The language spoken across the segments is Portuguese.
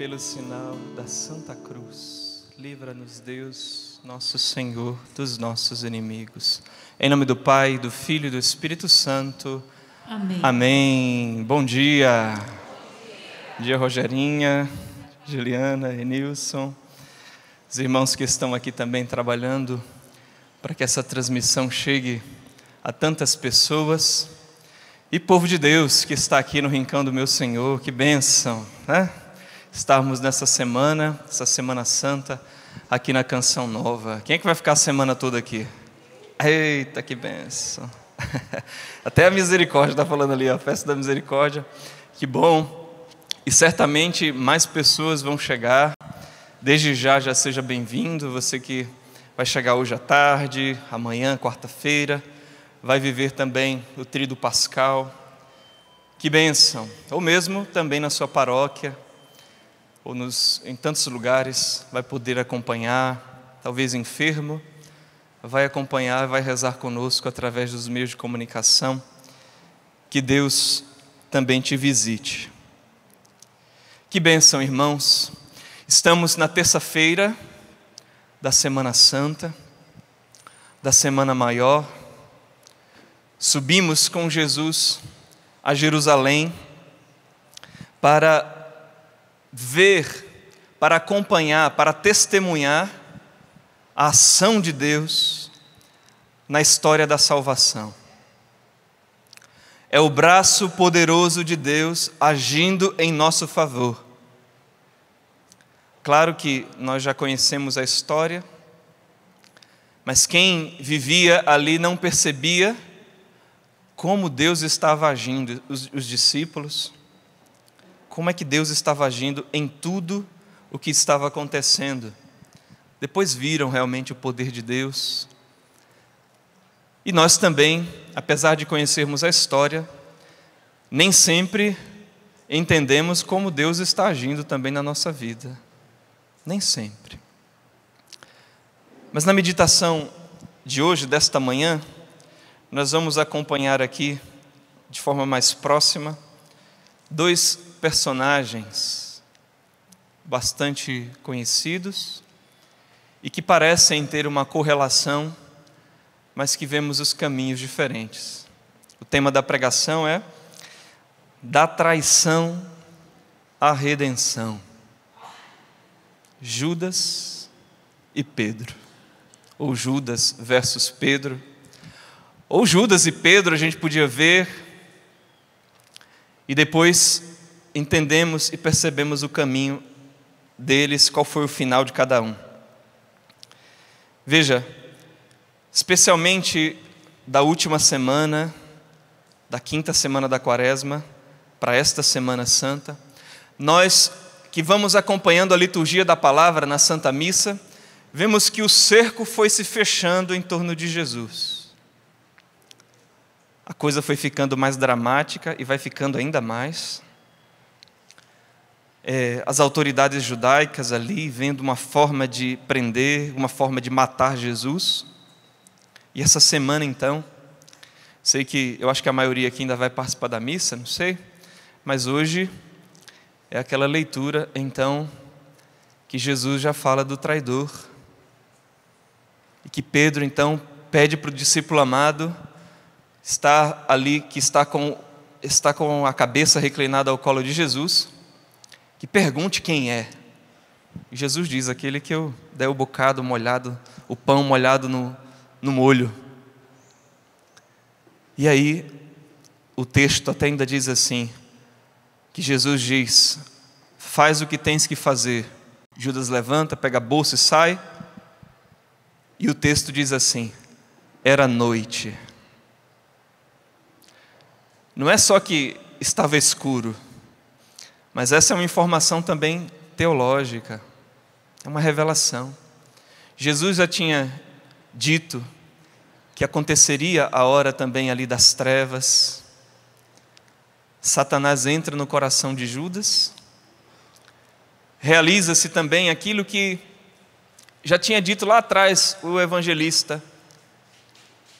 pelo sinal da Santa Cruz, livra-nos, Deus, nosso Senhor, dos nossos inimigos. Em nome do Pai, do Filho e do Espírito Santo. Amém. Amém. Bom dia. Bom dia, Rogerinha, Juliana, Enilson, os irmãos que estão aqui também trabalhando para que essa transmissão chegue a tantas pessoas. E povo de Deus que está aqui no rincão do meu Senhor, que bênção, né? estarmos nessa semana, essa Semana Santa, aqui na Canção Nova. Quem é que vai ficar a semana toda aqui? Eita, que benção! Até a misericórdia está falando ali, a festa da misericórdia. Que bom! E certamente mais pessoas vão chegar. Desde já, já seja bem-vindo. Você que vai chegar hoje à tarde, amanhã, quarta-feira, vai viver também o Tríduo Pascal. Que bênção! Ou mesmo também na sua paróquia ou nos, em tantos lugares, vai poder acompanhar, talvez enfermo, vai acompanhar, vai rezar conosco através dos meios de comunicação. Que Deus também te visite. Que bênção, irmãos. Estamos na terça-feira da Semana Santa, da Semana Maior. Subimos com Jesus a Jerusalém para ver, para acompanhar, para testemunhar a ação de Deus na história da salvação. É o braço poderoso de Deus agindo em nosso favor. Claro que nós já conhecemos a história, mas quem vivia ali não percebia como Deus estava agindo, os, os discípulos como é que Deus estava agindo em tudo o que estava acontecendo. Depois viram realmente o poder de Deus. E nós também, apesar de conhecermos a história, nem sempre entendemos como Deus está agindo também na nossa vida. Nem sempre. Mas na meditação de hoje, desta manhã, nós vamos acompanhar aqui, de forma mais próxima, dois personagens bastante conhecidos e que parecem ter uma correlação, mas que vemos os caminhos diferentes. O tema da pregação é da traição à redenção. Judas e Pedro. Ou Judas versus Pedro. Ou Judas e Pedro, a gente podia ver. E depois entendemos e percebemos o caminho deles, qual foi o final de cada um. Veja, especialmente da última semana, da quinta semana da quaresma, para esta Semana Santa, nós que vamos acompanhando a liturgia da palavra na Santa Missa, vemos que o cerco foi se fechando em torno de Jesus. A coisa foi ficando mais dramática e vai ficando ainda mais é, as autoridades judaicas ali vendo uma forma de prender, uma forma de matar Jesus. E essa semana então, sei que eu acho que a maioria aqui ainda vai participar da missa, não sei, mas hoje é aquela leitura então que Jesus já fala do traidor. E que Pedro então pede para o discípulo amado estar ali que está com está com a cabeça reclinada ao colo de Jesus que pergunte quem é. Jesus diz: aquele que eu der o bocado molhado, o pão molhado no, no molho. E aí, o texto até ainda diz assim: que Jesus diz: faz o que tens que fazer. Judas levanta, pega a bolsa e sai. E o texto diz assim: era noite. Não é só que estava escuro mas essa é uma informação também teológica, é uma revelação. Jesus já tinha dito que aconteceria a hora também ali das trevas. Satanás entra no coração de Judas, realiza-se também aquilo que já tinha dito lá atrás o evangelista,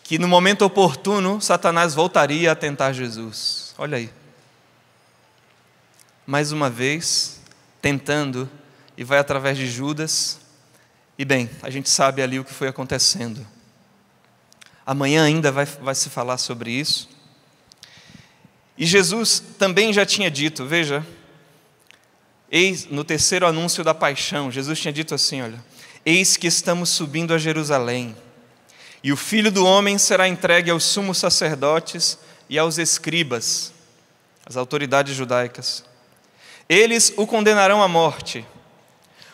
que no momento oportuno Satanás voltaria a tentar Jesus. Olha aí mais uma vez, tentando, e vai através de Judas. E bem, a gente sabe ali o que foi acontecendo. Amanhã ainda vai, vai se falar sobre isso. E Jesus também já tinha dito, veja, eis no terceiro anúncio da paixão, Jesus tinha dito assim: olha, eis que estamos subindo a Jerusalém, e o filho do homem será entregue aos sumos sacerdotes e aos escribas, as autoridades judaicas. Eles o condenarão à morte,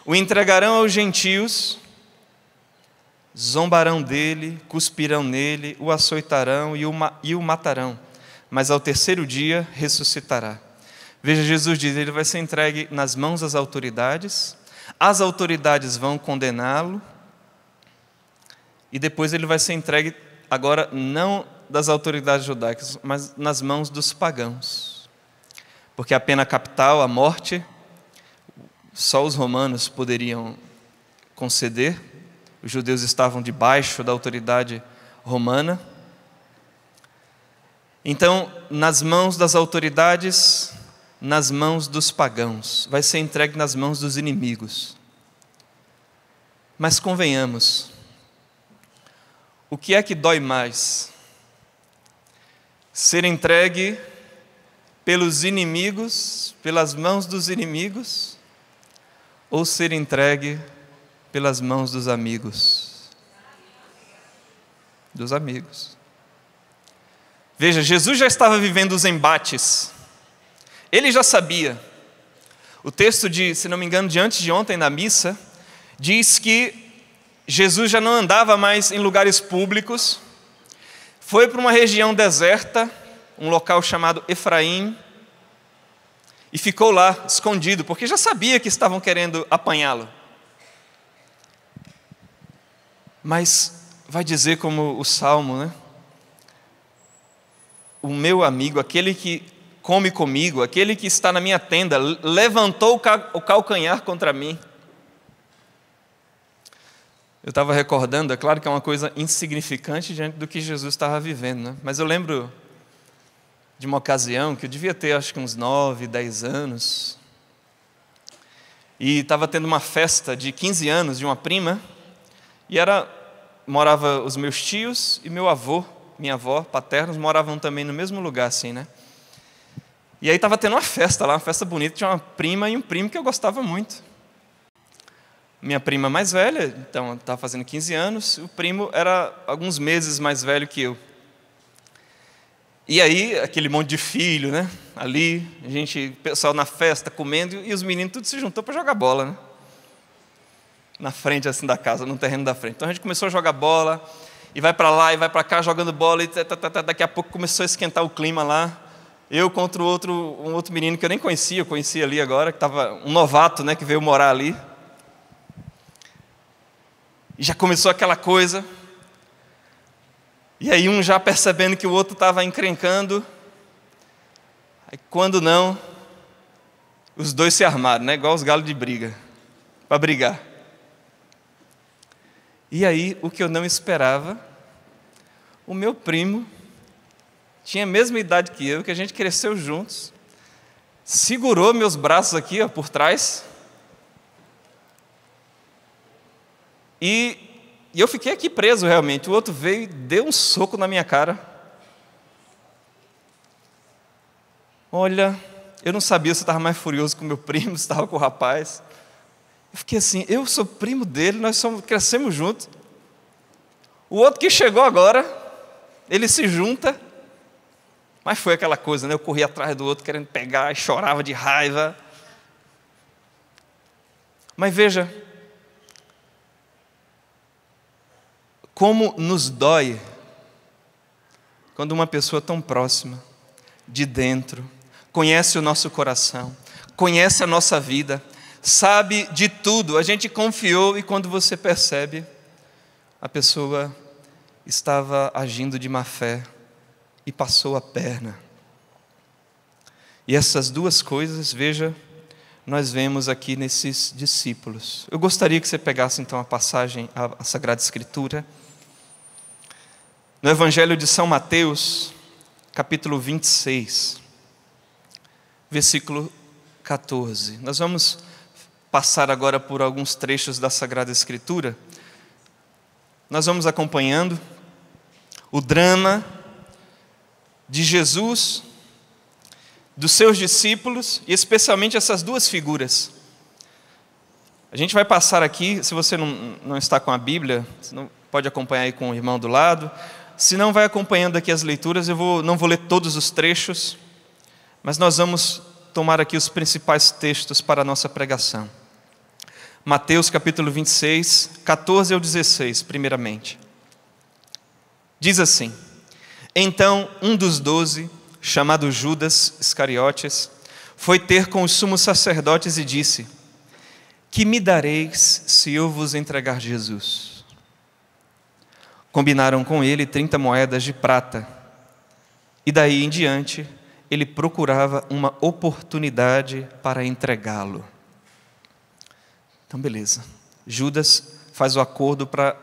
o entregarão aos gentios, zombarão dele, cuspirão nele, o açoitarão e o, e o matarão, mas ao terceiro dia ressuscitará. Veja, Jesus diz: ele vai ser entregue nas mãos das autoridades, as autoridades vão condená-lo, e depois ele vai ser entregue, agora não das autoridades judaicas, mas nas mãos dos pagãos porque a pena capital, a morte, só os romanos poderiam conceder. Os judeus estavam debaixo da autoridade romana. Então, nas mãos das autoridades, nas mãos dos pagãos, vai ser entregue nas mãos dos inimigos. Mas convenhamos, o que é que dói mais? Ser entregue pelos inimigos, pelas mãos dos inimigos, ou ser entregue pelas mãos dos amigos. Dos amigos. Veja, Jesus já estava vivendo os embates. Ele já sabia. O texto de, se não me engano, de antes de ontem na missa, diz que Jesus já não andava mais em lugares públicos, foi para uma região deserta, um local chamado Efraim e ficou lá, escondido, porque já sabia que estavam querendo apanhá-lo. Mas vai dizer como o salmo, né? O meu amigo, aquele que come comigo, aquele que está na minha tenda, levantou o calcanhar contra mim. Eu estava recordando, é claro que é uma coisa insignificante diante do que Jesus estava vivendo, né? mas eu lembro de uma ocasião que eu devia ter acho que uns 9, 10 anos. E estava tendo uma festa de 15 anos de uma prima, e era morava os meus tios e meu avô, minha avó, paternos, moravam também no mesmo lugar assim, né? E aí estava tendo uma festa lá, uma festa bonita, tinha uma prima e um primo que eu gostava muito. Minha prima mais velha, então estava fazendo 15 anos, o primo era alguns meses mais velho que eu. E aí, aquele monte de filho, né? Ali, a gente, pessoal na festa, comendo, e os meninos tudo se juntou para jogar bola, né? Na frente, assim, da casa, no terreno da frente. Então a gente começou a jogar bola, e vai para lá, e vai para cá, jogando bola, e tata, tá, tata, tá, tá, daqui a pouco começou a esquentar o clima lá. Eu contra o outro, um outro menino que eu nem conhecia, eu conheci ali agora, que estava um novato, né, que veio morar ali. E já começou aquela coisa. E aí, um já percebendo que o outro estava encrencando, aí, quando não, os dois se armaram, né? igual os galos de briga, para brigar. E aí, o que eu não esperava, o meu primo tinha a mesma idade que eu, que a gente cresceu juntos, segurou meus braços aqui ó, por trás e e eu fiquei aqui preso realmente. O outro veio e deu um soco na minha cara. Olha, eu não sabia se eu estava mais furioso com meu primo, se estava com o rapaz. Eu fiquei assim, eu sou primo dele, nós somos, crescemos juntos. O outro que chegou agora, ele se junta. Mas foi aquela coisa, né? Eu corri atrás do outro querendo pegar, chorava de raiva. Mas veja, Como nos dói quando uma pessoa tão próxima, de dentro, conhece o nosso coração, conhece a nossa vida, sabe de tudo, a gente confiou e quando você percebe, a pessoa estava agindo de má fé e passou a perna. E essas duas coisas, veja, nós vemos aqui nesses discípulos. Eu gostaria que você pegasse então a passagem, a Sagrada Escritura no Evangelho de São Mateus, capítulo 26, versículo 14. Nós vamos passar agora por alguns trechos da Sagrada Escritura. Nós vamos acompanhando o drama de Jesus, dos seus discípulos e especialmente essas duas figuras. A gente vai passar aqui, se você não, não está com a Bíblia, você não pode acompanhar aí com o irmão do lado, se não vai acompanhando aqui as leituras, eu vou, não vou ler todos os trechos, mas nós vamos tomar aqui os principais textos para a nossa pregação. Mateus capítulo 26, 14 ao 16, primeiramente. Diz assim: Então um dos doze, chamado Judas Iscariotes, foi ter com os sumos sacerdotes e disse: Que me dareis se eu vos entregar Jesus? Combinaram com ele 30 moedas de prata. E daí em diante, ele procurava uma oportunidade para entregá-lo. Então, beleza. Judas faz o acordo para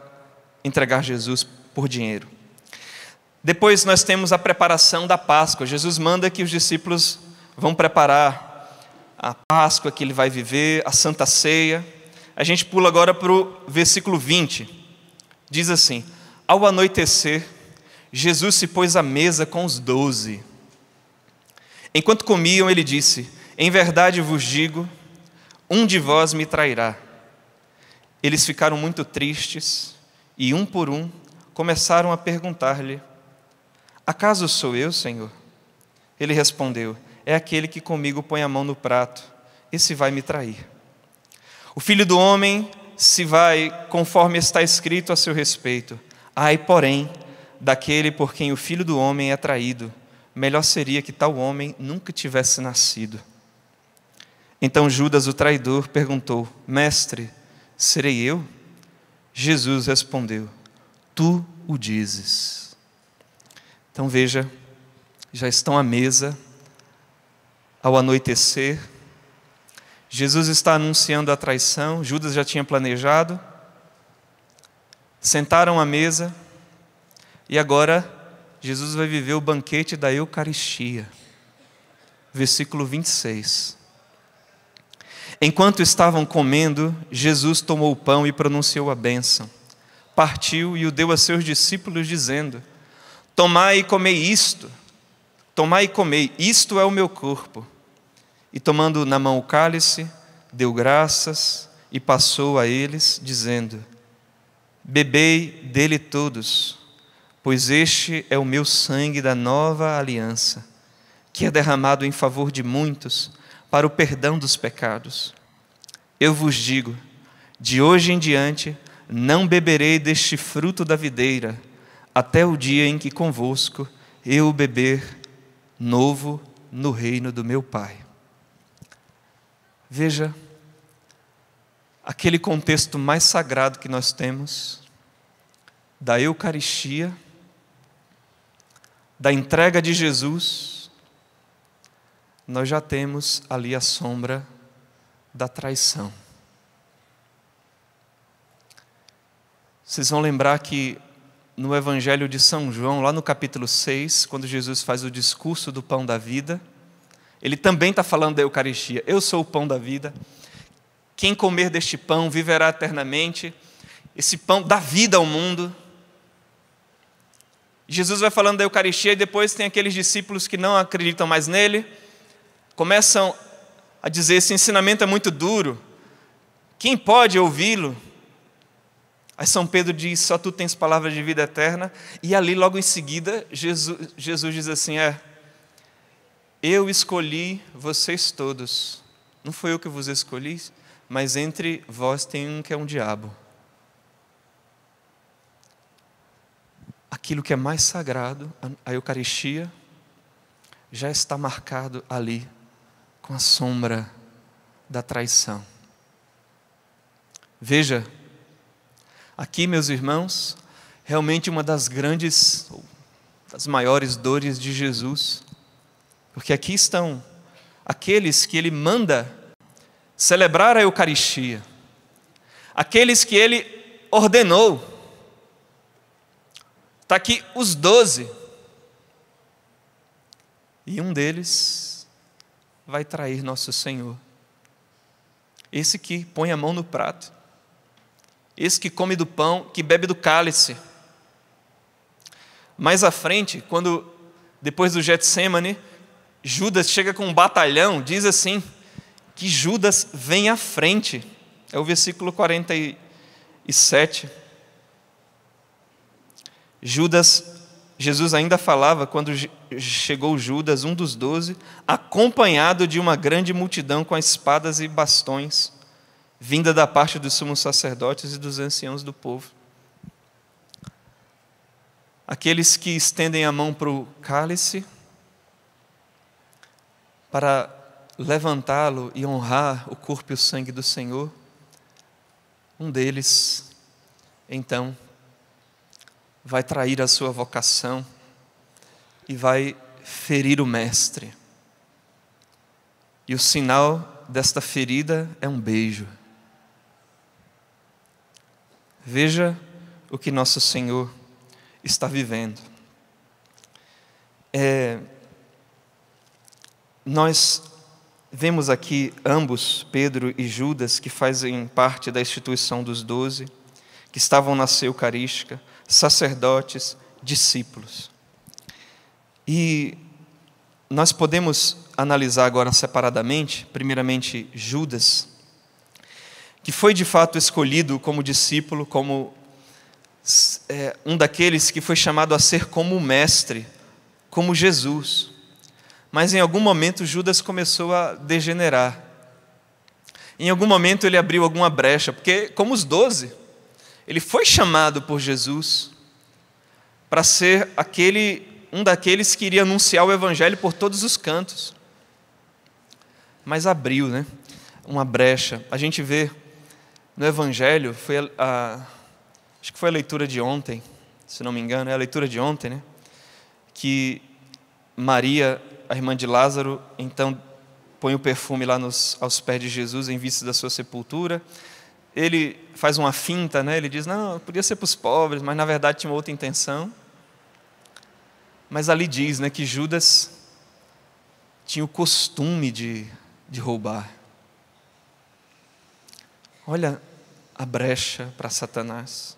entregar Jesus por dinheiro. Depois nós temos a preparação da Páscoa. Jesus manda que os discípulos vão preparar a Páscoa que ele vai viver, a Santa Ceia. A gente pula agora para o versículo 20. Diz assim: ao anoitecer, Jesus se pôs à mesa com os doze. Enquanto comiam, ele disse: Em verdade vos digo, um de vós me trairá. Eles ficaram muito tristes e, um por um, começaram a perguntar-lhe: Acaso sou eu, Senhor? Ele respondeu: É aquele que comigo põe a mão no prato, esse vai me trair. O filho do homem se vai conforme está escrito a seu respeito Ai, porém, daquele por quem o filho do homem é traído, melhor seria que tal homem nunca tivesse nascido. Então Judas, o traidor, perguntou: Mestre, serei eu? Jesus respondeu: Tu o dizes. Então veja, já estão à mesa, ao anoitecer, Jesus está anunciando a traição, Judas já tinha planejado, sentaram à mesa e agora Jesus vai viver o banquete da Eucaristia. Versículo 26. Enquanto estavam comendo, Jesus tomou o pão e pronunciou a bênção. Partiu e o deu a seus discípulos, dizendo: Tomai e comei isto, tomai e comei, isto é o meu corpo. E tomando na mão o cálice, deu graças e passou a eles, dizendo: Bebei dele todos, pois este é o meu sangue da nova aliança, que é derramado em favor de muitos para o perdão dos pecados. Eu vos digo: de hoje em diante não beberei deste fruto da videira, até o dia em que convosco eu beber novo no reino do meu Pai. Veja aquele contexto mais sagrado que nós temos, da Eucaristia, da entrega de Jesus, nós já temos ali a sombra da traição. Vocês vão lembrar que no Evangelho de São João, lá no capítulo 6, quando Jesus faz o discurso do pão da vida, ele também está falando da Eucaristia. Eu sou o pão da vida. Quem comer deste pão viverá eternamente. Esse pão dá vida ao mundo. Jesus vai falando da Eucaristia e depois tem aqueles discípulos que não acreditam mais nele, começam a dizer: esse ensinamento é muito duro, quem pode ouvi-lo? Aí São Pedro diz: só tu tens palavras de vida eterna, e ali logo em seguida, Jesus, Jesus diz assim: é, eu escolhi vocês todos, não foi eu que vos escolhi, mas entre vós tem um que é um diabo. Aquilo que é mais sagrado, a Eucaristia, já está marcado ali com a sombra da traição. Veja, aqui, meus irmãos, realmente uma das grandes, das maiores dores de Jesus, porque aqui estão aqueles que ele manda celebrar a Eucaristia, aqueles que ele ordenou. Está aqui os doze. E um deles vai trair nosso Senhor. Esse que põe a mão no prato, esse que come do pão, que bebe do cálice. Mais à frente, quando depois do Getsemane, Judas chega com um batalhão, diz assim: que Judas vem à frente. É o versículo 47. Judas, Jesus ainda falava quando chegou Judas, um dos doze, acompanhado de uma grande multidão com espadas e bastões, vinda da parte dos sumos sacerdotes e dos anciãos do povo. Aqueles que estendem a mão para o cálice, para levantá-lo e honrar o corpo e o sangue do Senhor, um deles, então, vai trair a sua vocação e vai ferir o Mestre. E o sinal desta ferida é um beijo. Veja o que nosso Senhor está vivendo. É, nós Vemos aqui ambos, Pedro e Judas, que fazem parte da instituição dos doze, que estavam na eucarística, sacerdotes, discípulos. E nós podemos analisar agora separadamente, primeiramente Judas, que foi de fato escolhido como discípulo, como é, um daqueles que foi chamado a ser como mestre, como Jesus mas em algum momento Judas começou a degenerar. Em algum momento ele abriu alguma brecha, porque, como os doze, ele foi chamado por Jesus para ser aquele um daqueles que iria anunciar o evangelho por todos os cantos. Mas abriu, né? Uma brecha. A gente vê no evangelho, foi a, acho que foi a leitura de ontem, se não me engano, é a leitura de ontem, né? Que Maria a irmã de Lázaro então põe o perfume lá nos, aos pés de Jesus em vista da sua sepultura. Ele faz uma finta, né? ele diz: Não, podia ser para os pobres, mas na verdade tinha outra intenção. Mas ali diz né, que Judas tinha o costume de, de roubar. Olha a brecha para Satanás.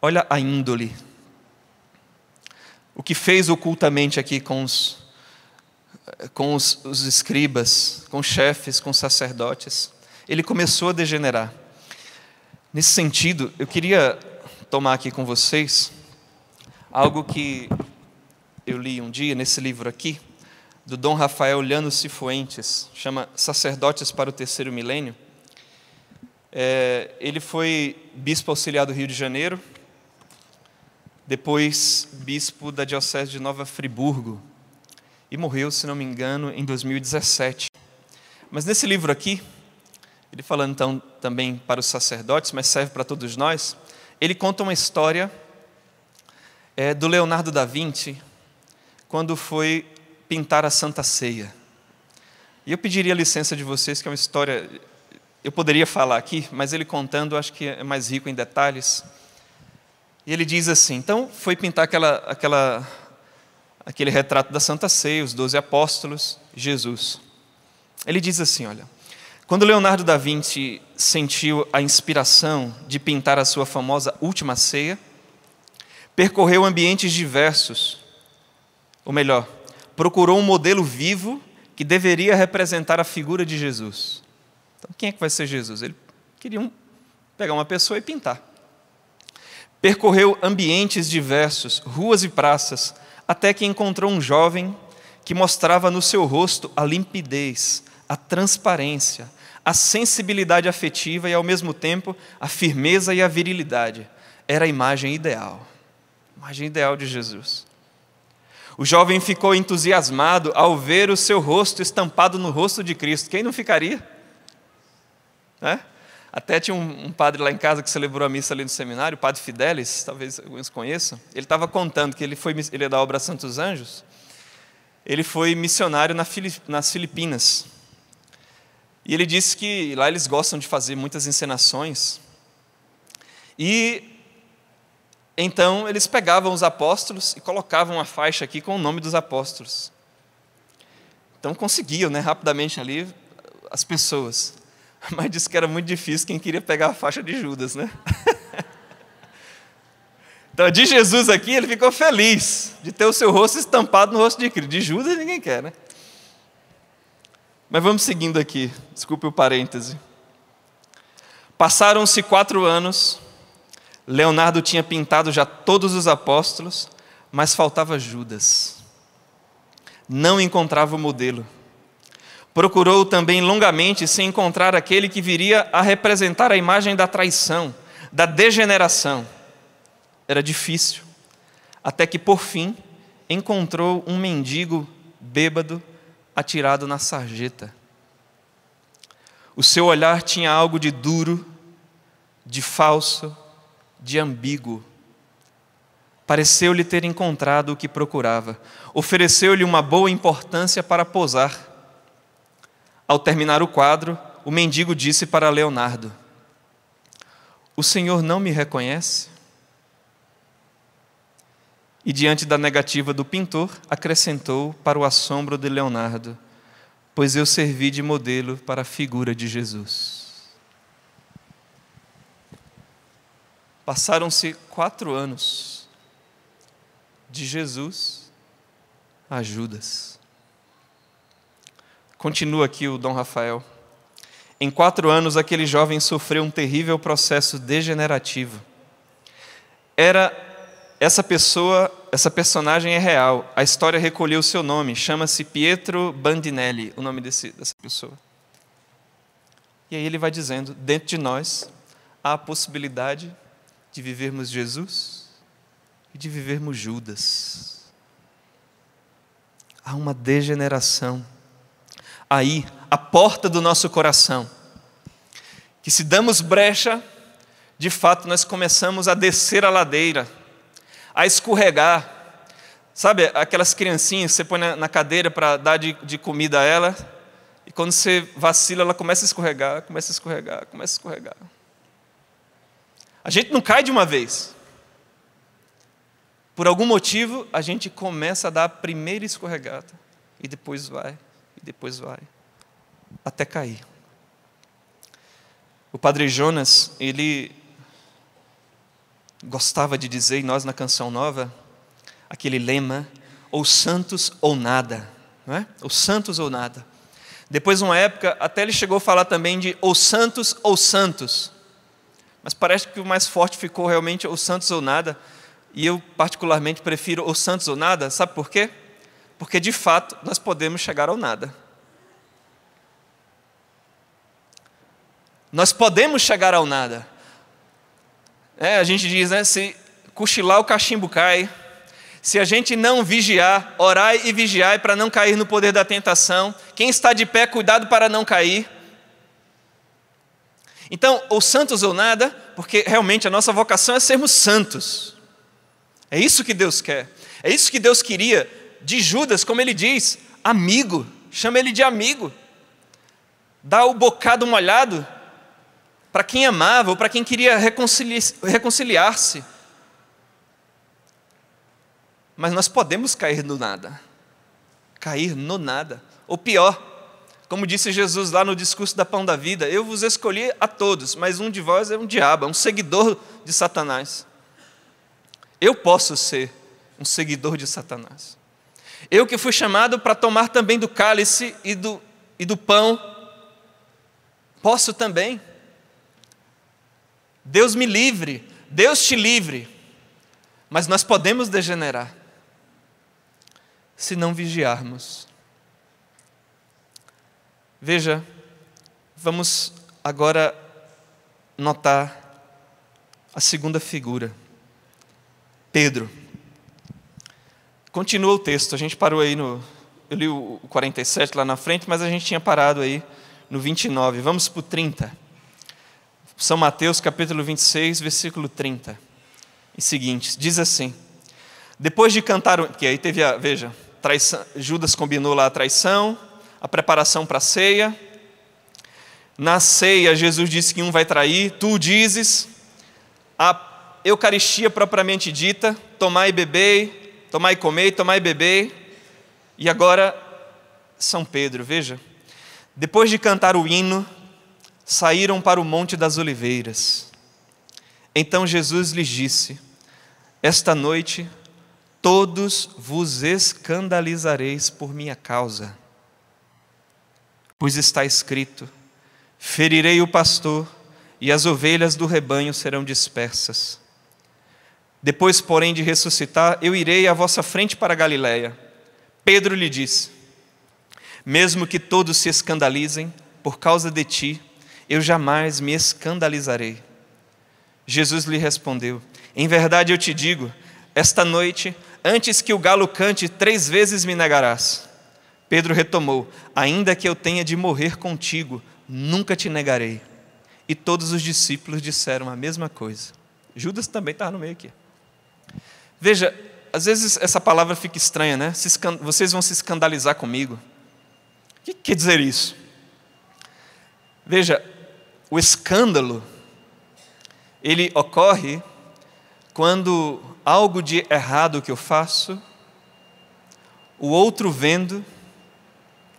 Olha a índole. O que fez ocultamente aqui com os com os, os escribas, com chefes, com sacerdotes, ele começou a degenerar. Nesse sentido, eu queria tomar aqui com vocês algo que eu li um dia nesse livro aqui, do Dom Rafael Llano Cifuentes, chama Sacerdotes para o Terceiro Milênio. É, ele foi bispo auxiliar do Rio de Janeiro, depois bispo da Diocese de Nova Friburgo, e morreu, se não me engano, em 2017. Mas nesse livro aqui, ele falando então também para os sacerdotes, mas serve para todos nós, ele conta uma história é, do Leonardo da Vinci quando foi pintar a Santa Ceia. E eu pediria licença de vocês, que é uma história. Eu poderia falar aqui, mas ele contando, acho que é mais rico em detalhes. E ele diz assim: então foi pintar aquela, aquela aquele retrato da Santa Ceia, os doze apóstolos, Jesus. Ele diz assim: olha, quando Leonardo da Vinci sentiu a inspiração de pintar a sua famosa Última Ceia, percorreu ambientes diversos, ou melhor, procurou um modelo vivo que deveria representar a figura de Jesus. Então, quem é que vai ser Jesus? Ele queria um, pegar uma pessoa e pintar. Percorreu ambientes diversos, ruas e praças, até que encontrou um jovem que mostrava no seu rosto a limpidez, a transparência, a sensibilidade afetiva e, ao mesmo tempo, a firmeza e a virilidade. Era a imagem ideal, a imagem ideal de Jesus. O jovem ficou entusiasmado ao ver o seu rosto estampado no rosto de Cristo. Quem não ficaria? Né? Até tinha um, um, padre lá em casa que celebrou a missa ali no seminário, o padre Fidelis, talvez alguns conheçam. Ele estava contando que ele foi ele é da obra Santos Anjos. Ele foi missionário na nas Filipinas. E ele disse que lá eles gostam de fazer muitas encenações. E então eles pegavam os apóstolos e colocavam uma faixa aqui com o nome dos apóstolos. Então conseguiam, né, rapidamente ali as pessoas. Mas disse que era muito difícil quem queria pegar a faixa de Judas, né? Então, de Jesus aqui, ele ficou feliz de ter o seu rosto estampado no rosto de Cristo. De Judas, ninguém quer, né? Mas vamos seguindo aqui, desculpe o parêntese. Passaram-se quatro anos, Leonardo tinha pintado já todos os apóstolos, mas faltava Judas. Não encontrava o modelo. Procurou também longamente se encontrar aquele que viria a representar a imagem da traição, da degeneração. Era difícil, até que por fim encontrou um mendigo bêbado atirado na sarjeta. O seu olhar tinha algo de duro, de falso, de ambíguo. Pareceu-lhe ter encontrado o que procurava. Ofereceu-lhe uma boa importância para posar ao terminar o quadro, o mendigo disse para Leonardo: O senhor não me reconhece? E diante da negativa do pintor, acrescentou para o assombro de Leonardo: Pois eu servi de modelo para a figura de Jesus. Passaram-se quatro anos de Jesus a Judas. Continua aqui o Dom Rafael. Em quatro anos, aquele jovem sofreu um terrível processo degenerativo. Era essa pessoa, essa personagem é real. A história recolheu o seu nome. Chama-se Pietro Bandinelli, o nome desse, dessa pessoa. E aí ele vai dizendo: dentro de nós há a possibilidade de vivermos Jesus e de vivermos Judas. Há uma degeneração aí a porta do nosso coração. Que se damos brecha, de fato nós começamos a descer a ladeira, a escorregar. Sabe aquelas criancinhas que você põe na cadeira para dar de, de comida a ela, e quando você vacila, ela começa a escorregar, começa a escorregar, começa a escorregar. A gente não cai de uma vez. Por algum motivo, a gente começa a dar a primeira escorregada e depois vai depois vai até cair. O padre Jonas, ele gostava de dizer, e nós na Canção Nova, aquele lema: ou santos ou nada, não é? Ou santos ou nada. Depois, uma época, até ele chegou a falar também de ou santos ou santos. Mas parece que o mais forte ficou realmente ou santos ou nada. E eu, particularmente, prefiro ou santos ou nada. Sabe por quê? porque de fato nós podemos chegar ao nada. Nós podemos chegar ao nada. É, a gente diz, né? Se cochilar o cachimbo cai. Se a gente não vigiar, orai e vigiai para não cair no poder da tentação. Quem está de pé, cuidado para não cair. Então, ou santos ou nada, porque realmente a nossa vocação é sermos santos. É isso que Deus quer. É isso que Deus queria de Judas, como ele diz, amigo, chama ele de amigo. Dá o bocado molhado para quem amava ou para quem queria reconciliar-se. Mas nós podemos cair no nada. Cair no nada. Ou pior, como disse Jesus lá no discurso da Pão da Vida, eu vos escolhi a todos, mas um de vós é um diabo, é um seguidor de Satanás. Eu posso ser um seguidor de Satanás. Eu que fui chamado para tomar também do cálice e do, e do pão, posso também. Deus me livre, Deus te livre, mas nós podemos degenerar se não vigiarmos. Veja, vamos agora notar a segunda figura, Pedro. Continua o texto, a gente parou aí no. Eu li o 47 lá na frente, mas a gente tinha parado aí no 29. Vamos para o 30. São Mateus, capítulo 26, versículo 30. E seguintes, diz assim: Depois de cantar, porque aí teve a, veja, traição, Judas combinou lá a traição, a preparação para a ceia. Na ceia, Jesus disse que um vai trair, tu dizes, a Eucaristia propriamente dita, tomai e bebei, Tomar e comer, tomar e beber, E agora, São Pedro, veja. Depois de cantar o hino, saíram para o Monte das Oliveiras. Então Jesus lhes disse: Esta noite todos vos escandalizareis por minha causa. Pois está escrito: Ferirei o pastor, e as ovelhas do rebanho serão dispersas. Depois, porém, de ressuscitar, eu irei à vossa frente para Galiléia. Pedro lhe disse: Mesmo que todos se escandalizem por causa de ti, eu jamais me escandalizarei. Jesus lhe respondeu: Em verdade eu te digo, esta noite, antes que o galo cante, três vezes me negarás. Pedro retomou: Ainda que eu tenha de morrer contigo, nunca te negarei. E todos os discípulos disseram a mesma coisa. Judas também está no meio aqui. Veja, às vezes essa palavra fica estranha, né? Vocês vão se escandalizar comigo. O que quer dizer isso? Veja, o escândalo, ele ocorre quando algo de errado que eu faço, o outro vendo,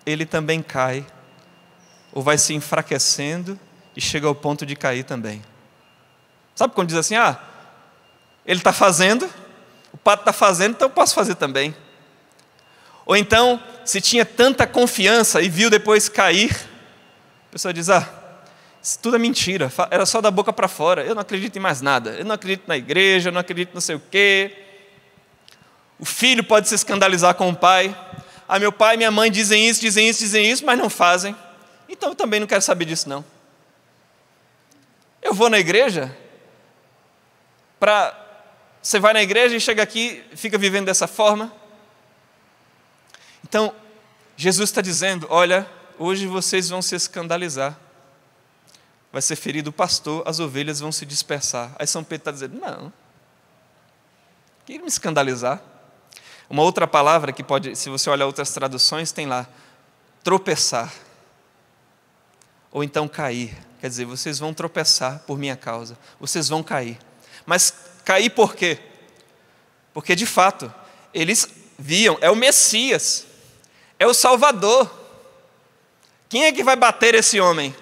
ele também cai, ou vai se enfraquecendo e chega ao ponto de cair também. Sabe quando diz assim, ah, ele está fazendo, pato está fazendo, então eu posso fazer também. Ou então, se tinha tanta confiança e viu depois cair, a pessoa diz: Ah, isso tudo é mentira, era só da boca para fora, eu não acredito em mais nada, eu não acredito na igreja, eu não acredito não sei o quê. O filho pode se escandalizar com o pai. Ah, meu pai e minha mãe dizem isso, dizem isso, dizem isso, mas não fazem. Então eu também não quero saber disso, não. Eu vou na igreja para você vai na igreja e chega aqui, fica vivendo dessa forma. Então, Jesus está dizendo: olha, hoje vocês vão se escandalizar. Vai ser ferido o pastor, as ovelhas vão se dispersar. Aí São Pedro está dizendo: não, que me escandalizar. Uma outra palavra que pode, se você olhar outras traduções, tem lá tropeçar ou então cair. Quer dizer, vocês vão tropeçar por minha causa, vocês vão cair. Mas Cair por quê? Porque de fato, eles viam, é o Messias, é o Salvador. Quem é que vai bater esse homem?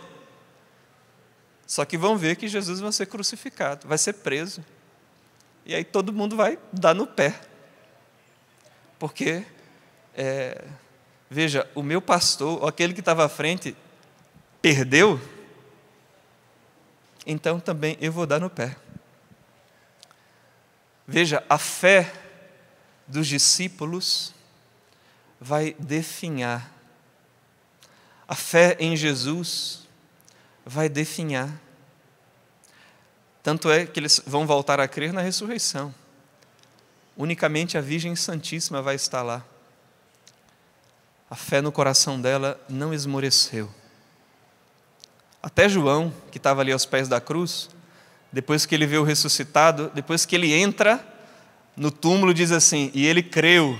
Só que vão ver que Jesus vai ser crucificado, vai ser preso. E aí todo mundo vai dar no pé. Porque, é, veja, o meu pastor, aquele que estava à frente, perdeu, então também eu vou dar no pé. Veja, a fé dos discípulos vai definhar. A fé em Jesus vai definhar. Tanto é que eles vão voltar a crer na ressurreição. Unicamente a Virgem Santíssima vai estar lá. A fé no coração dela não esmoreceu. Até João, que estava ali aos pés da cruz, depois que ele vê o ressuscitado, depois que ele entra no túmulo, diz assim: e ele creu.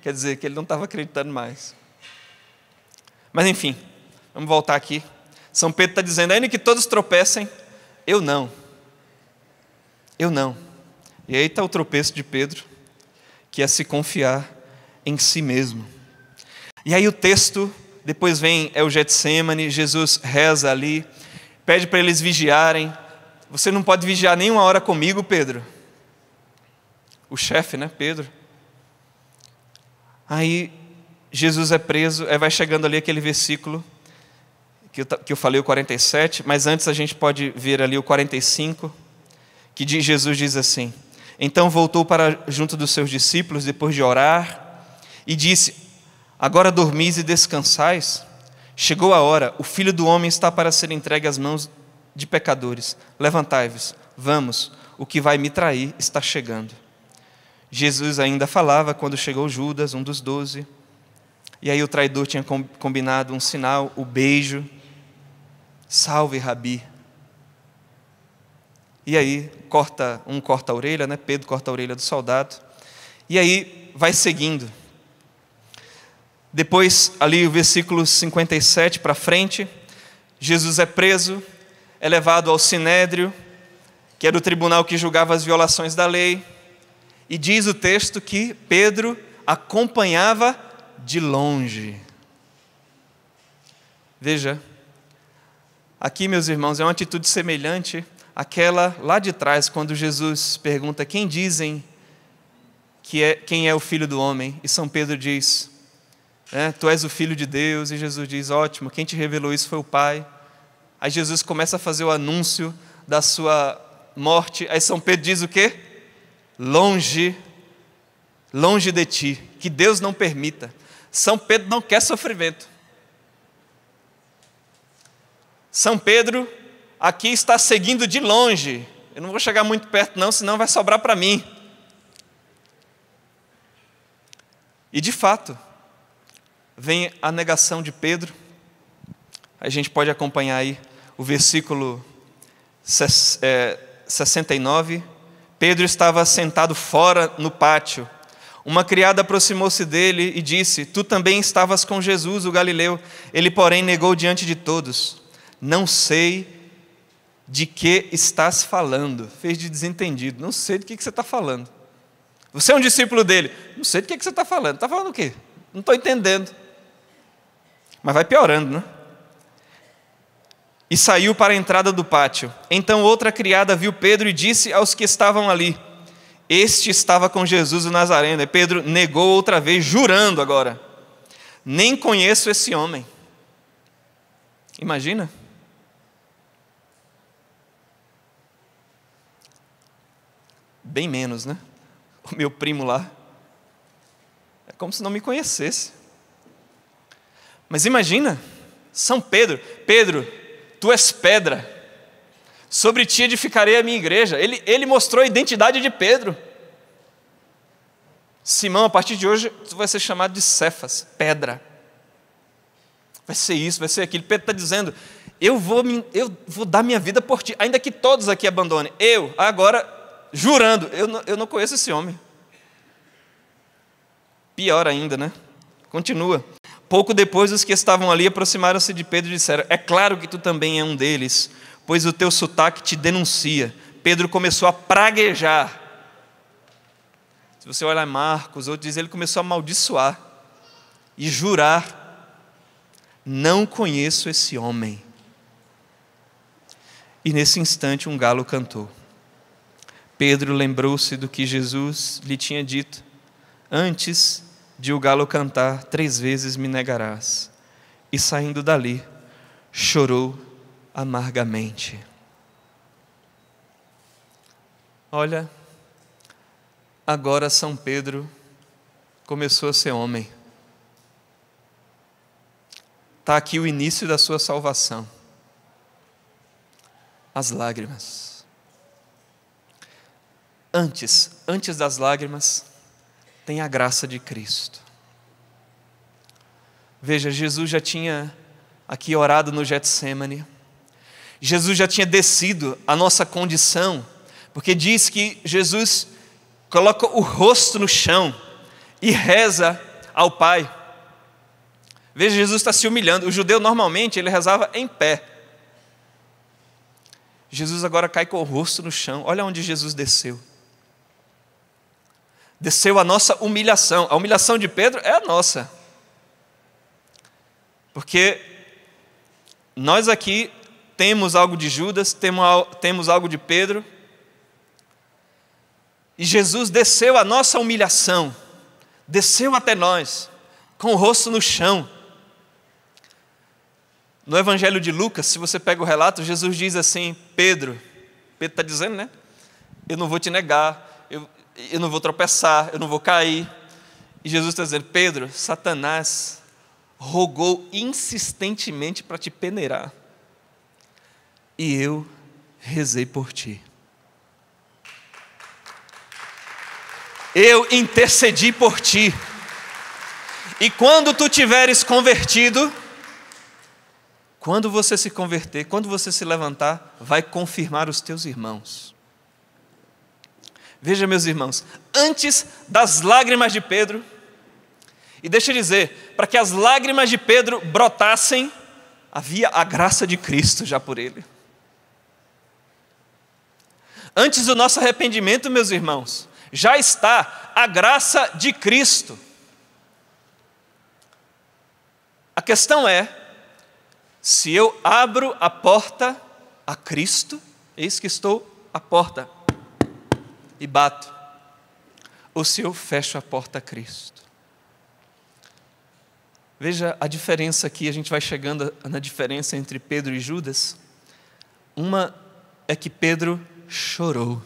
Quer dizer que ele não estava acreditando mais. Mas enfim, vamos voltar aqui. São Pedro está dizendo: ainda que todos tropecem, eu não. Eu não. E aí está o tropeço de Pedro, que é se confiar em si mesmo. E aí o texto, depois vem é o Getsemane, Jesus reza ali, pede para eles vigiarem, você não pode vigiar nenhuma hora comigo, Pedro. O chefe, né, Pedro? Aí Jesus é preso, aí é, vai chegando ali aquele versículo que eu, que eu falei, o 47, mas antes a gente pode ver ali o 45, que diz, Jesus diz assim: Então voltou para junto dos seus discípulos depois de orar e disse: Agora dormis e descansais. Chegou a hora, o filho do homem está para ser entregue às mãos de pecadores, levantai-vos, vamos, o que vai me trair está chegando. Jesus ainda falava quando chegou Judas, um dos doze, e aí o traidor tinha combinado um sinal, o beijo, salve Rabi. E aí corta um corta a orelha, né? Pedro corta a orelha do soldado. E aí vai seguindo. Depois ali o versículo 57 para frente, Jesus é preso, é levado ao sinédrio, que era é o tribunal que julgava as violações da lei. E diz o texto que Pedro acompanhava de longe. Veja, aqui, meus irmãos, é uma atitude semelhante àquela lá de trás, quando Jesus pergunta: Quem dizem que é, quem é o filho do homem? E São Pedro diz: é, Tu és o filho de Deus. E Jesus diz: Ótimo, quem te revelou isso foi o Pai. Aí Jesus começa a fazer o anúncio da sua morte. Aí São Pedro diz o quê? Longe, longe de ti, que Deus não permita. São Pedro não quer sofrimento. São Pedro aqui está seguindo de longe. Eu não vou chegar muito perto, não, senão vai sobrar para mim. E de fato, vem a negação de Pedro a gente pode acompanhar aí o versículo 69. É, Pedro estava sentado fora no pátio. Uma criada aproximou-se dele e disse: Tu também estavas com Jesus, o galileu. Ele, porém, negou diante de todos: Não sei de que estás falando. Fez de desentendido: Não sei do que você está falando. Você é um discípulo dele? Não sei do que você está falando. Está falando o quê? Não estou entendendo. Mas vai piorando, né? e saiu para a entrada do pátio. Então outra criada viu Pedro e disse aos que estavam ali: Este estava com Jesus o Nazareno. E Pedro negou outra vez, jurando agora: Nem conheço esse homem. Imagina? Bem menos, né? O meu primo lá. É como se não me conhecesse. Mas imagina, São Pedro, Pedro, tu és pedra, sobre ti edificarei a minha igreja. Ele, ele mostrou a identidade de Pedro. Simão, a partir de hoje, tu vai ser chamado de Cefas, pedra. Vai ser isso, vai ser aquilo. Pedro está dizendo: eu vou, eu vou dar minha vida por ti, ainda que todos aqui abandonem. Eu, agora, jurando, eu não, eu não conheço esse homem. Pior ainda, né? Continua. Pouco depois, os que estavam ali aproximaram-se de Pedro e disseram: É claro que tu também é um deles, pois o teu sotaque te denuncia. Pedro começou a praguejar. Se você olhar Marcos, outro diz, ele começou a amaldiçoar e jurar: Não conheço esse homem. E nesse instante, um galo cantou. Pedro lembrou-se do que Jesus lhe tinha dito: Antes de o galo cantar: Três vezes me negarás. E saindo dali, chorou amargamente. Olha, agora São Pedro começou a ser homem. Está aqui o início da sua salvação. As lágrimas. Antes, antes das lágrimas, tem a graça de Cristo. Veja, Jesus já tinha aqui orado no Getsemane. Jesus já tinha descido a nossa condição, porque diz que Jesus coloca o rosto no chão e reza ao Pai. Veja, Jesus está se humilhando. O judeu normalmente ele rezava em pé. Jesus agora cai com o rosto no chão. Olha onde Jesus desceu desceu a nossa humilhação. A humilhação de Pedro é a nossa. Porque nós aqui temos algo de Judas, temos algo de Pedro. E Jesus desceu a nossa humilhação, desceu até nós, com o rosto no chão. No Evangelho de Lucas, se você pega o relato, Jesus diz assim: Pedro, Pedro está dizendo, né? Eu não vou te negar, eu não vou tropeçar, eu não vou cair. E Jesus está dizendo: Pedro, Satanás rogou insistentemente para te peneirar, e eu rezei por ti. Eu intercedi por ti. E quando tu tiveres convertido, quando você se converter, quando você se levantar, vai confirmar os teus irmãos. Veja, meus irmãos, antes das lágrimas de Pedro, e deixa eu dizer, para que as lágrimas de Pedro brotassem, havia a graça de Cristo já por ele. Antes do nosso arrependimento, meus irmãos, já está a graça de Cristo. A questão é: se eu abro a porta a Cristo, eis que estou à porta e bato, ou se eu fecho a porta a Cristo. Veja a diferença aqui, a gente vai chegando na diferença entre Pedro e Judas. Uma é que Pedro chorou.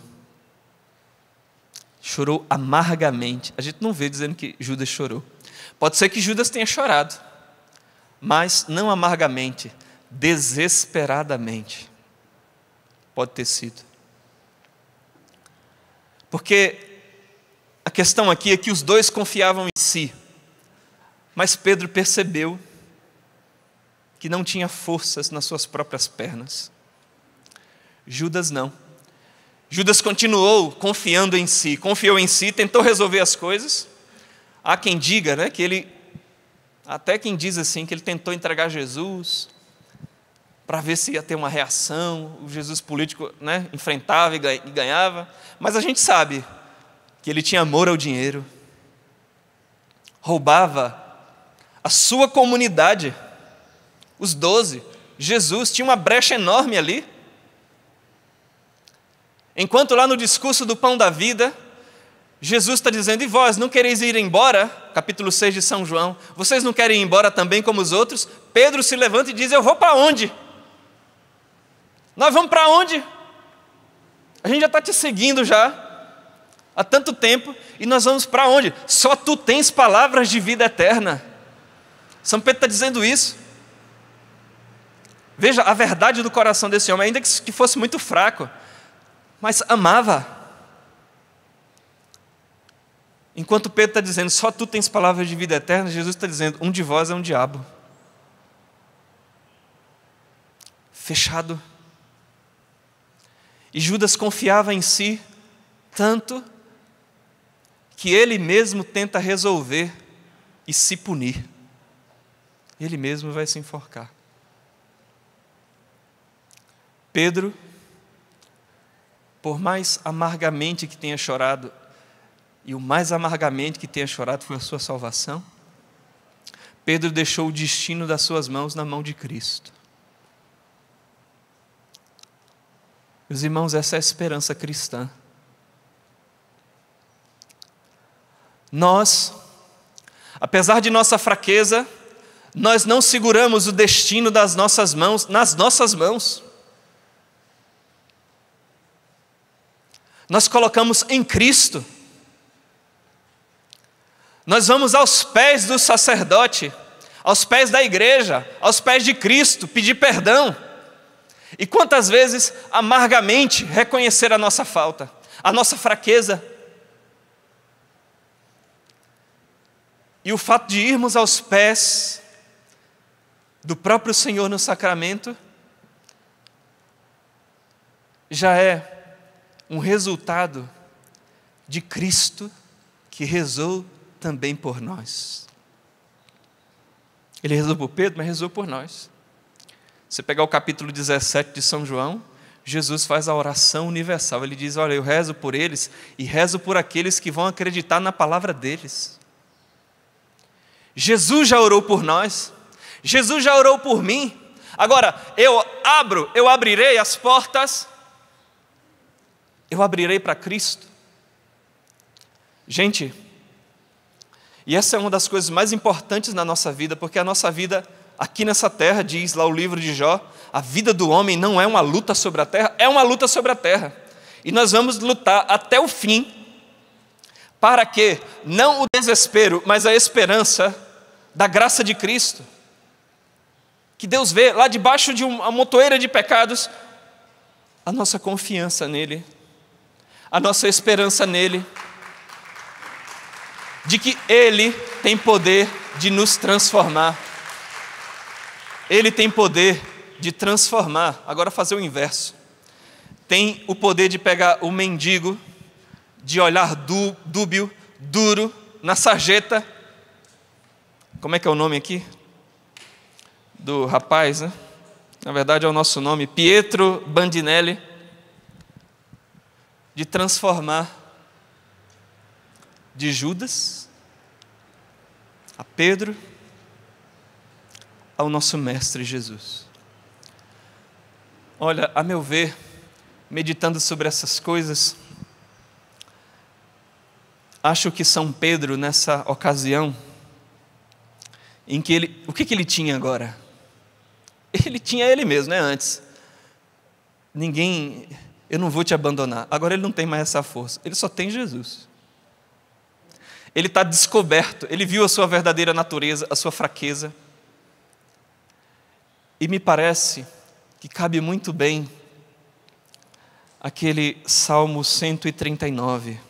Chorou amargamente. A gente não vê dizendo que Judas chorou. Pode ser que Judas tenha chorado, mas não amargamente, desesperadamente. Pode ter sido. Porque a questão aqui é que os dois confiavam em si, mas Pedro percebeu que não tinha forças nas suas próprias pernas. Judas não. Judas continuou confiando em si, confiou em si, tentou resolver as coisas. Há quem diga, né, que ele até quem diz assim que ele tentou entregar Jesus, para ver se ia ter uma reação, o Jesus político né, enfrentava e ganhava, mas a gente sabe que ele tinha amor ao dinheiro, roubava a sua comunidade, os doze, Jesus tinha uma brecha enorme ali. Enquanto lá no discurso do pão da vida, Jesus está dizendo: E vós não quereis ir embora? Capítulo 6 de São João. Vocês não querem ir embora também como os outros? Pedro se levanta e diz: Eu vou para onde? Nós vamos para onde? A gente já está te seguindo já há tanto tempo e nós vamos para onde? Só tu tens palavras de vida eterna. São Pedro está dizendo isso. Veja a verdade do coração desse homem, ainda que fosse muito fraco, mas amava. Enquanto Pedro está dizendo, só tu tens palavras de vida eterna, Jesus está dizendo, um de vós é um diabo. Fechado e Judas confiava em si tanto que ele mesmo tenta resolver e se punir. Ele mesmo vai se enforcar. Pedro, por mais amargamente que tenha chorado, e o mais amargamente que tenha chorado foi a sua salvação, Pedro deixou o destino das suas mãos na mão de Cristo. Meus irmãos, essa é a esperança cristã. Nós, apesar de nossa fraqueza, nós não seguramos o destino das nossas mãos, nas nossas mãos. Nós colocamos em Cristo. Nós vamos aos pés do sacerdote, aos pés da igreja, aos pés de Cristo, pedir perdão. E quantas vezes amargamente reconhecer a nossa falta, a nossa fraqueza. E o fato de irmos aos pés do próprio Senhor no sacramento já é um resultado de Cristo que rezou também por nós. Ele rezou por Pedro, mas rezou por nós. Você pegar o capítulo 17 de São João, Jesus faz a oração universal. Ele diz: Olha, eu rezo por eles e rezo por aqueles que vão acreditar na palavra deles. Jesus já orou por nós, Jesus já orou por mim. Agora, eu abro, eu abrirei as portas, eu abrirei para Cristo. Gente, e essa é uma das coisas mais importantes na nossa vida, porque a nossa vida aqui nessa terra, diz lá o livro de Jó, a vida do homem não é uma luta sobre a terra, é uma luta sobre a terra. E nós vamos lutar até o fim, para que não o desespero, mas a esperança da graça de Cristo, que Deus vê lá debaixo de uma montoeira de pecados, a nossa confiança nele, a nossa esperança nele, de que ele tem poder de nos transformar ele tem poder de transformar. Agora, fazer o inverso. Tem o poder de pegar o mendigo, de olhar dú, dúbio, duro, na sarjeta. Como é que é o nome aqui? Do rapaz, né? Na verdade é o nosso nome, Pietro Bandinelli, de transformar de Judas a Pedro ao nosso Mestre Jesus. Olha, a meu ver, meditando sobre essas coisas, acho que São Pedro, nessa ocasião, em que ele. O que, que ele tinha agora? Ele tinha ele mesmo, né? Antes. Ninguém. Eu não vou te abandonar. Agora ele não tem mais essa força. Ele só tem Jesus. Ele está descoberto. Ele viu a sua verdadeira natureza, a sua fraqueza. E me parece que cabe muito bem aquele Salmo 139.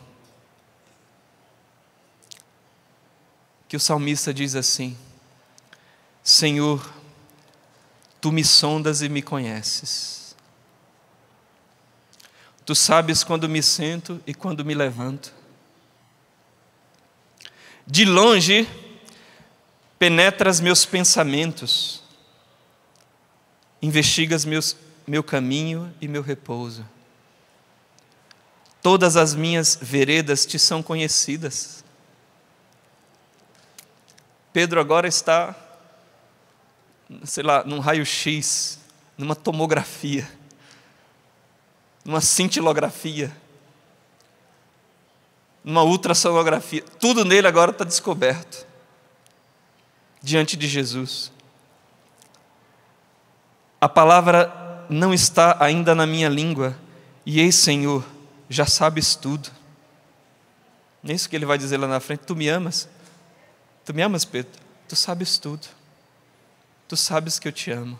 Que o salmista diz assim: Senhor, tu me sondas e me conheces. Tu sabes quando me sento e quando me levanto. De longe penetras meus pensamentos investigas meus, meu caminho e meu repouso. Todas as minhas veredas te são conhecidas. Pedro agora está, sei lá, num raio-x, numa tomografia, numa cintilografia, numa ultrassonografia. Tudo nele agora está descoberto diante de Jesus. A palavra não está ainda na minha língua, e eis Senhor, já sabes tudo. É isso que ele vai dizer lá na frente: Tu me amas? Tu me amas, Pedro? Tu sabes tudo. Tu sabes que eu te amo.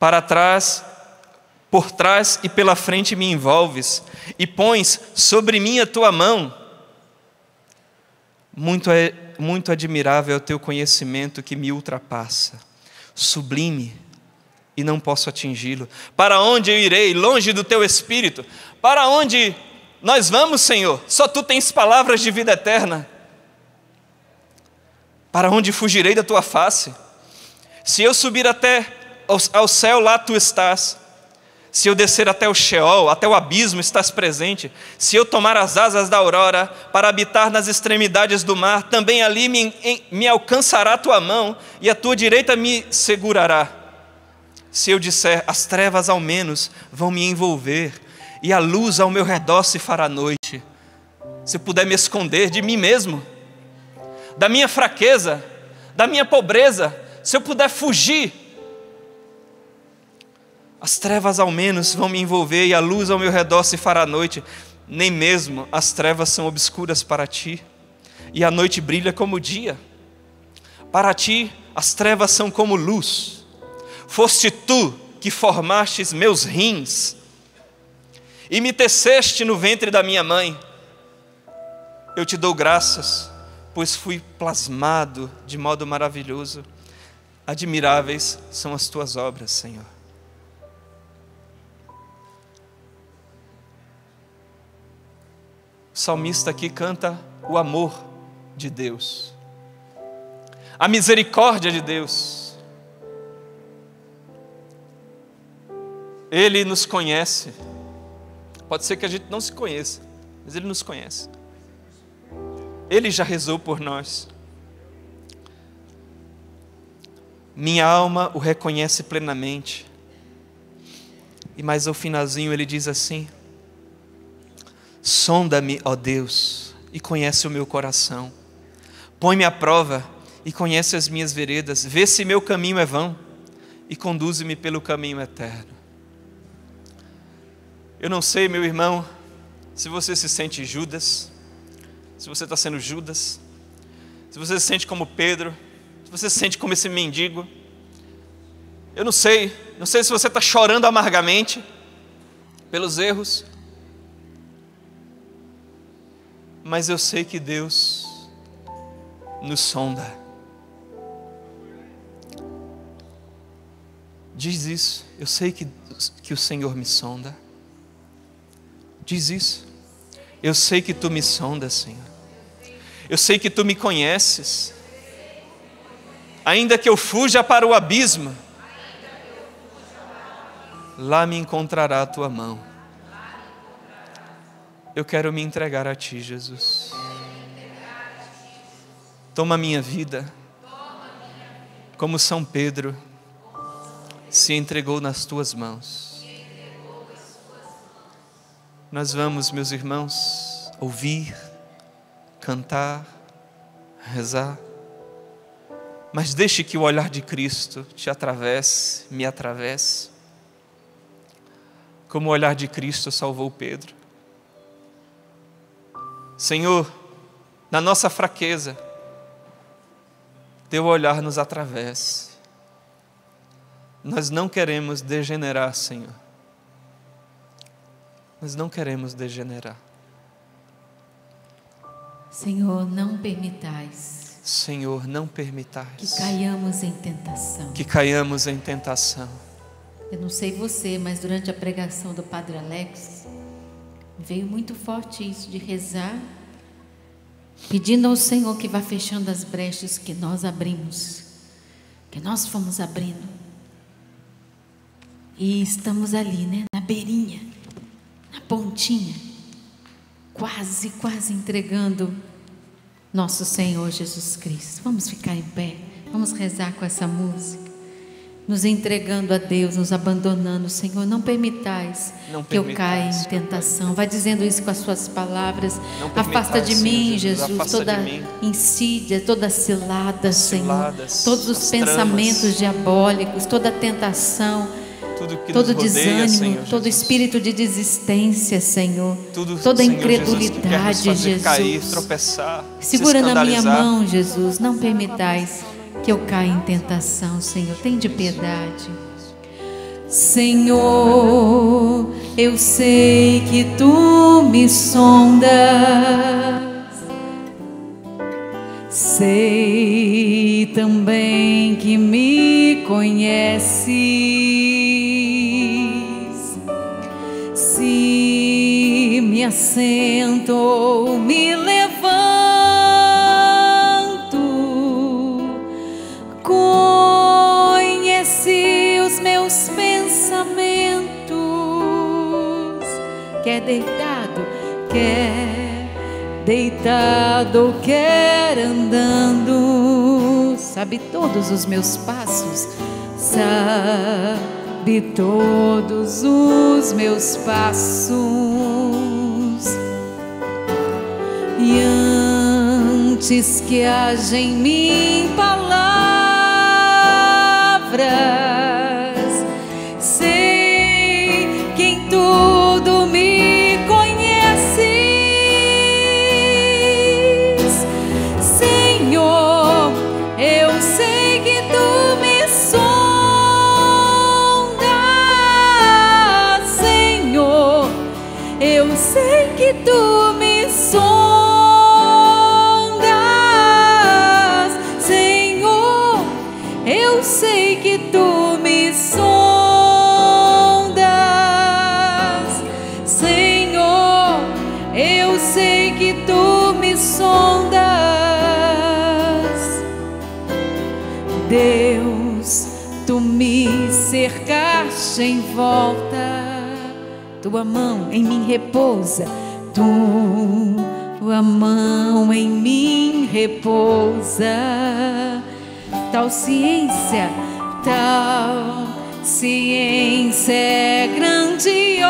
Para trás, por trás e pela frente me envolves, e pões sobre mim a tua mão. Muito é muito admirável é o teu conhecimento que me ultrapassa sublime e não posso atingi-lo. Para onde eu irei? Longe do teu espírito. Para onde nós vamos, Senhor? Só tu tens palavras de vida eterna. Para onde fugirei da tua face? Se eu subir até ao céu, lá tu estás. Se eu descer até o Sheol, até o abismo, estás presente. Se eu tomar as asas da aurora para habitar nas extremidades do mar, também ali me, em, me alcançará a tua mão e a tua direita me segurará. Se eu disser, as trevas ao menos vão me envolver e a luz ao meu redor se fará noite. Se eu puder me esconder de mim mesmo, da minha fraqueza, da minha pobreza, se eu puder fugir as trevas ao menos vão me envolver e a luz ao meu redor se fará noite. Nem mesmo as trevas são obscuras para ti, e a noite brilha como o dia. Para ti as trevas são como luz. Foste tu que formastes meus rins e me teceste no ventre da minha mãe. Eu te dou graças, pois fui plasmado de modo maravilhoso. Admiráveis são as tuas obras, Senhor. O salmista aqui canta o amor de Deus, a misericórdia de Deus. Ele nos conhece. Pode ser que a gente não se conheça, mas Ele nos conhece. Ele já rezou por nós. Minha alma o reconhece plenamente. E mais ao finalzinho ele diz assim: Sonda-me, ó Deus, e conhece o meu coração. Põe-me à prova e conhece as minhas veredas. Vê se meu caminho é vão e conduze-me pelo caminho eterno. Eu não sei, meu irmão, se você se sente Judas, se você está sendo Judas, se você se sente como Pedro, se você se sente como esse mendigo. Eu não sei, não sei se você está chorando amargamente pelos erros, mas eu sei que Deus nos sonda. Diz isso, eu sei que, que o Senhor me sonda. Diz isso, eu sei que tu me sondas, Senhor. Eu sei que tu me conheces. Ainda que eu fuja para o abismo, lá me encontrará a tua mão eu quero me entregar a Ti, Jesus. Toma minha vida, como São Pedro se entregou nas Tuas mãos. Nós vamos, meus irmãos, ouvir, cantar, rezar, mas deixe que o olhar de Cristo te atravesse, me atravesse, como o olhar de Cristo salvou Pedro. Senhor, na nossa fraqueza, teu olhar nos atravesse. Nós não queremos degenerar, Senhor. Nós não queremos degenerar. Senhor, não permitais. Senhor, não permitais. Que caiamos em tentação. Que caiamos em tentação. Eu não sei você, mas durante a pregação do Padre Alex, Veio muito forte isso de rezar, pedindo ao Senhor que vá fechando as brechas que nós abrimos, que nós fomos abrindo. E estamos ali, né, na beirinha, na pontinha, quase, quase entregando nosso Senhor Jesus Cristo. Vamos ficar em pé, vamos rezar com essa música nos entregando a Deus, nos abandonando, Senhor, não permitais não que eu caia em tentação. Vai dizendo isso com as suas palavras. Afasta de mim, Jesus, Jesus toda mim. insídia, toda cilada, Senhor, todos os pensamentos tramas, diabólicos, toda tentação. todo desânimo, rodeia, Senhor, todo espírito de desistência, Senhor, tudo, toda Senhor, incredulidade, Jesus, Jesus. Cair, tropeçar, segura se na minha mão, Jesus, não permitais que eu caia em tentação, Senhor. Tem de piedade. Senhor, eu sei que tu me sondas, sei também que me conheces. Se me assento, me deitado, quer deitado, quer andando, sabe todos os meus passos, sabe todos os meus passos. E antes que haja em mim palavras tua mão em mim repousa, tua mão em mim repousa. Tal ciência, tal ciência é grandiosa.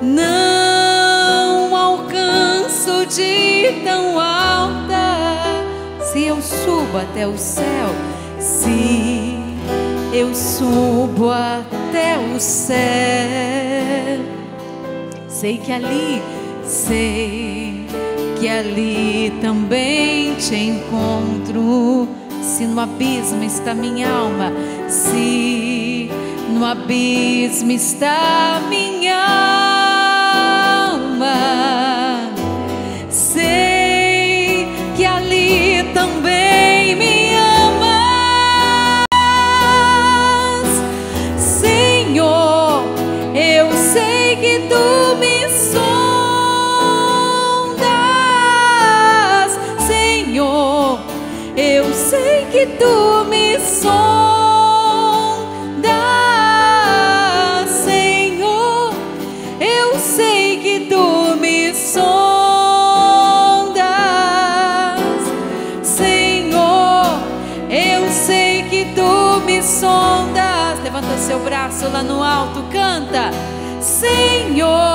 Não alcanço de tão alta se eu subo até o céu. Se eu subo até o céu. Sei que ali, sei que ali também te encontro. Se no abismo está minha alma, se no abismo está minha alma. lá no alto, canta. Senhor.